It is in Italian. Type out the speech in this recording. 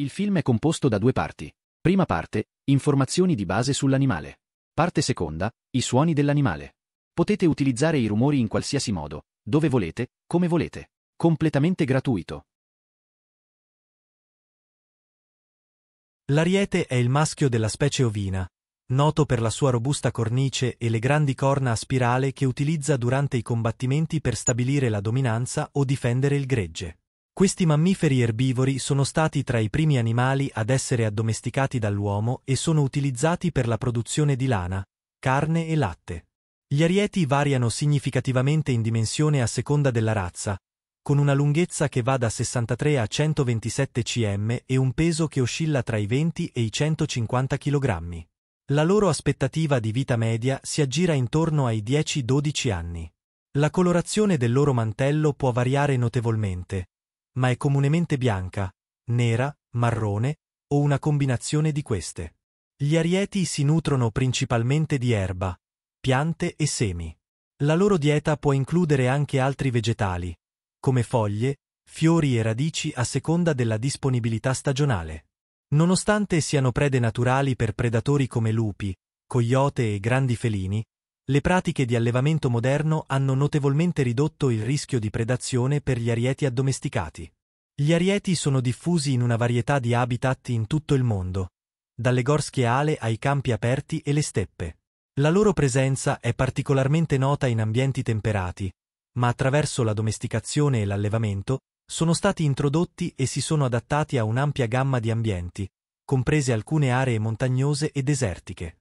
Il film è composto da due parti. Prima parte, informazioni di base sull'animale. Parte seconda, i suoni dell'animale. Potete utilizzare i rumori in qualsiasi modo, dove volete, come volete. Completamente gratuito. L'ariete è il maschio della specie ovina, noto per la sua robusta cornice e le grandi corna a spirale che utilizza durante i combattimenti per stabilire la dominanza o difendere il gregge. Questi mammiferi erbivori sono stati tra i primi animali ad essere addomesticati dall'uomo e sono utilizzati per la produzione di lana, carne e latte. Gli arieti variano significativamente in dimensione a seconda della razza, con una lunghezza che va da 63 a 127 cm e un peso che oscilla tra i 20 e i 150 kg. La loro aspettativa di vita media si aggira intorno ai 10-12 anni. La colorazione del loro mantello può variare notevolmente, ma è comunemente bianca, nera, marrone o una combinazione di queste. Gli arieti si nutrono principalmente di erba, piante e semi. La loro dieta può includere anche altri vegetali, come foglie, fiori e radici a seconda della disponibilità stagionale. Nonostante siano prede naturali per predatori come lupi, coyote e grandi felini, le pratiche di allevamento moderno hanno notevolmente ridotto il rischio di predazione per gli arieti addomesticati. Gli arieti sono diffusi in una varietà di habitat in tutto il mondo, dalle gorsche ale ai campi aperti e le steppe. La loro presenza è particolarmente nota in ambienti temperati, ma attraverso la domesticazione e l'allevamento sono stati introdotti e si sono adattati a un'ampia gamma di ambienti, comprese alcune aree montagnose e desertiche.